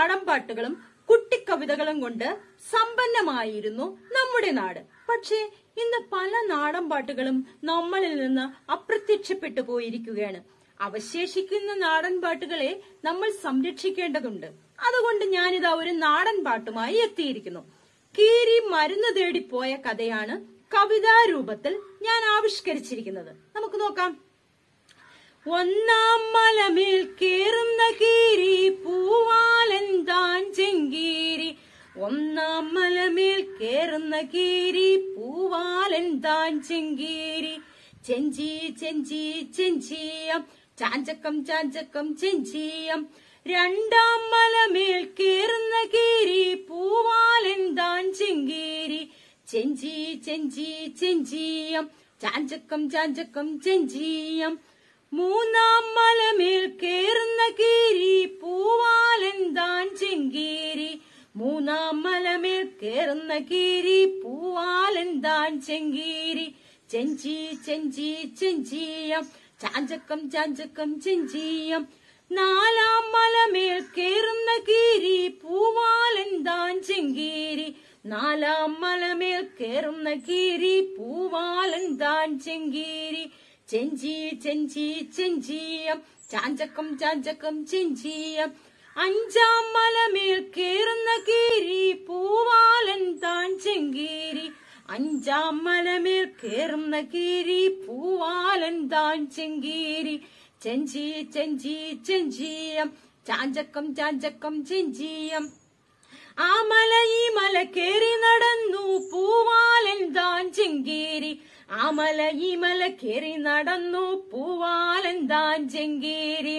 നാടൻപാട്ടുകളും കുട്ടിക്കവിതകളും കൊണ്ട് സമ്പന്നമായിരുന്നു നമ്മുടെ നാട് പക്ഷേ ഇന്ന് പല നാടൻപാട്ടുകളും നമ്മളിൽ നിന്ന് അപ്രത്യക്ഷപ്പെട്ടു പോയിരിക്കുകയാണ് അവശേഷിക്കുന്ന നാടൻ പാട്ടുകളെ നമ്മൾ സംരക്ഷിക്കേണ്ടതുണ്ട് അതുകൊണ്ട് ഞാനിതാ ഒരു നാടൻ പാട്ടുമായി എത്തിയിരിക്കുന്നു കീരി മരുന്ന് തേടിപ്പോയ കഥയാണ് കവിതാരൂപത്തിൽ ഞാൻ ആവിഷ്കരിച്ചിരിക്കുന്നത് നമുക്ക് നോക്കാം ഒന്നാം മലമിൽ കേറുന്ന കീരി പൂവാലൻ താൻ ചെങ്കീരി ഒന്നാം മലമിൽ കേറുന്ന കീരി പൂവാലൻ താൻ ചെങ്കീരി ചെഞ്ചി ചെഞ്ചി ചെഞ്ചിയം ചാഞ്ചക്കം ചാഞ്ചക്കം ചെഞ്ചിയം രണ്ടാം മലമേൽ കേറുന്ന കീരി പൂവാലൻ താൻ ചെങ്കീരി ചെഞ്ചി ചെഞ്ചി ചെഞ്ചിയം ചാഞ്ചക്കം ചാഞ്ചക്കം ചെഞ്ചിയം മൂന്നാം മലമേൽ കേറുന്ന കീരി പൂവാലൻ താൻ ചെങ്കീരി മൂന്നാം മലമേൽ കേറുന്ന കീരി പൂവാലൻ താൻ ചെങ്കീരി ചെഞ്ചി ചെഞ്ചി ചെഞ്ചിയം ചാഞ്ചക്കം ചാഞ്ചക്കം ചെഞ്ചിയം നാലാം മലമേൽ കേറുന്ന കീരി പൂവാലൻ താൻ ചെങ്കീരി നാലാം മലമേൽ കേറുന്ന കീരി പൂവാലൻ താൻ ചെങ്കീരി ചെഞ്ചി ചെഞ്ചി ചെഞ്ചിയം ചാഞ്ചക്കം ചാഞ്ചക്കം ചെഞ്ചിയം അഞ്ചാം മലമേൽ കേറുന്ന കീരി പൂവാലൻ താൻ ചെങ്കീരി അഞ്ചാം മലമേൽ കേറുന്ന കീരി പൂവാലൻ താൻ ചെങ്കീരി ചെഞ്ചി ചെഞ്ചി ചെഞ്ചിയം ചാഞ്ചക്കം ചാഞ്ചക്കം ചെഞ്ചിയം ആ മല ഈ മല കേറി നടന്നു പൂവാ അമല ഇമല കേറി നടന്നു പൂവാലന്താൻ ചെങ്കേരി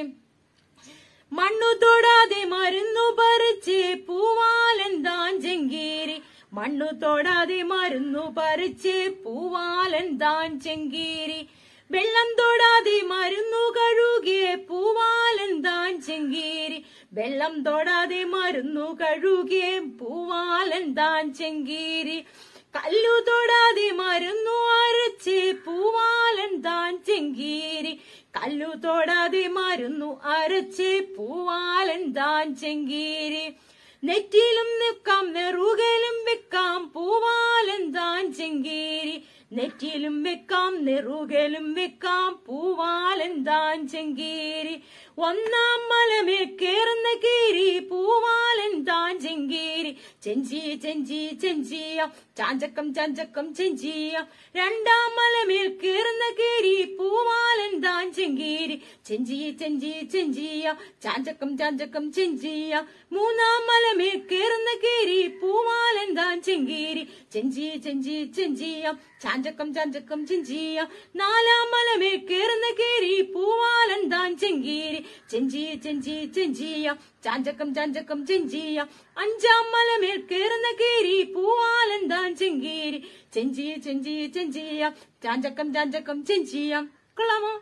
മണ്ണു തൊടാതെ മരുന്നു പറിച്ച് പൂവാലന്താൻ ചെങ്കേരി മണ്ണു തൊടാതെ മരുന്നു പറിച്ച് പൂവാലന്താൻ ചെങ്കേരി വെള്ളം തൊടാതെ മരുന്നു കഴുകിയ പൂവാലന്താൻ ചെങ്കേരി വെള്ളം തൊടാതെ മരുന്നു കഴുകിയ പൂവാലന്താൻ ചെങ്കേരി കല്ലു തൊടാതെ മരുന്നു അരച്ച് പൂവാലൻ താൻ ചെങ്കീരി കല്ലു തൊടാതെ മരുന്നു അരച്ച് പൂവാലൻ താൻ ചെങ്കീരി നെറ്റിയിലും നിൽക്കാം നെറുകയിലും വെക്കാം പൂവാലൻ താൻ ചെങ്കീരി നെറ്റിയിലും വെക്കാം നെറുകയിലും വെക്കാം പൂവാലൻ താൻ ചെങ്കീരി ഒന്നാം മലമേ കേറുന്ന കീരി പൂവാലൻ താഞ്ചങ്കേരി ചെഞ്ചി ചെഞ്ചി ചെഞ്ചിയ ചാഞ്ചക്കം ചാഞ്ചക്കം ചെഞ്ചിയ രണ്ടാം മലമേൽ കേറുന്ന കീരി പൂവാലൻ താഞ്ചങ്കേരി ചെഞ്ചി ചെഞ്ചി ചെഞ്ചിയ ചാഞ്ചക്കം ചാഞ്ചക്കം ചെഞ്ചിയ മൂന്നാം മലമേൽ കേറുന്ന കീരി പൂവാലൻ താഞ്ചങ്കേരി ചെഞ്ചി ചെഞ്ചി ചെഞ്ചിയ ചാഞ്ചക്കം ചാഞ്ചക്കം ചെഞ്ചിയ നാലാം മലമേൽ കേറുന്ന കീരി പൂ കാഞ്ചങ്കീരി ചെഞ്ചിയ ചെഞ്ചി ചെഞ്ചിയ ചാഞ്ചക്കം ചാഞ്ചക്കം ചെഞ്ചിയ അഞ്ചാം മലമേൽ കയറുന്ന കീരി പൂവാലൻ താഞ്ചങ്കീരി ചെഞ്ചിയ ചെഞ്ചിയ ചെഞ്ചിയ ചാഞ്ചക്കം ചാഞ്ചക്കം ചെഞ്ചിയ കൊള്ളാമോ